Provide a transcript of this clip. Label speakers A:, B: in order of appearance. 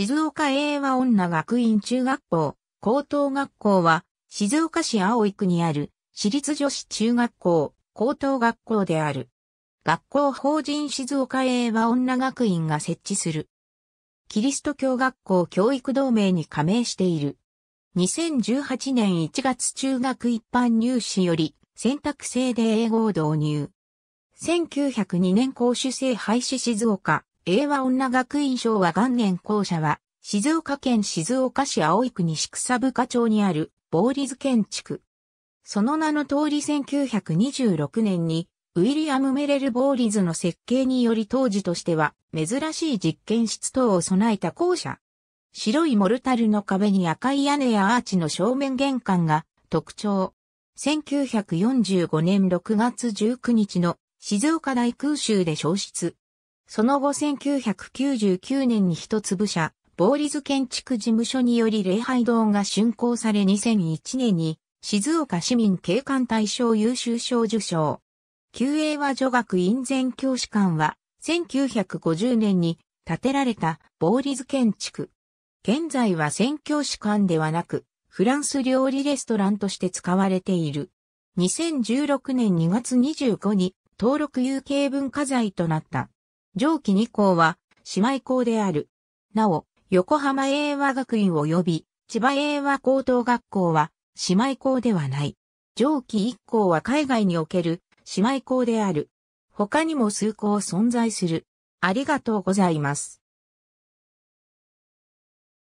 A: 静岡英和女学院中学校、高等学校は、静岡市葵区にある、私立女子中学校、高等学校である。学校法人静岡英和女学院が設置する。キリスト教学校教育同盟に加盟している。2018年1月中学一般入試より選択制で英語を導入。1902年公主制廃止静岡英和女学院賞は元年校舎は、静岡県静岡市葵区西草部課町にある、ボーリズ建築。その名の通り1926年に、ウィリアム・メレル・ボーリズの設計により当時としては、珍しい実験室等を備えた校舎。白いモルタルの壁に赤い屋根やアーチの正面玄関が特徴。1945年6月19日の静岡大空襲で消失。その後1999年に一粒社、ボーリズ建築事務所により礼拝堂が竣工され2001年に静岡市民警官大賞優秀賞受賞。旧英和女学院前教師館は1950年に建てられたボーリズ建築。現在は宣教師館ではなく、フランス料理レストランとして使われている。2016年2月25に登録有形文化財となった。上記2校は姉妹校である。なお、横浜英和学院及び千葉英和高等学校は姉妹校ではない。上記1校は海外における姉妹校である。他にも数校存在する。ありがとうございます。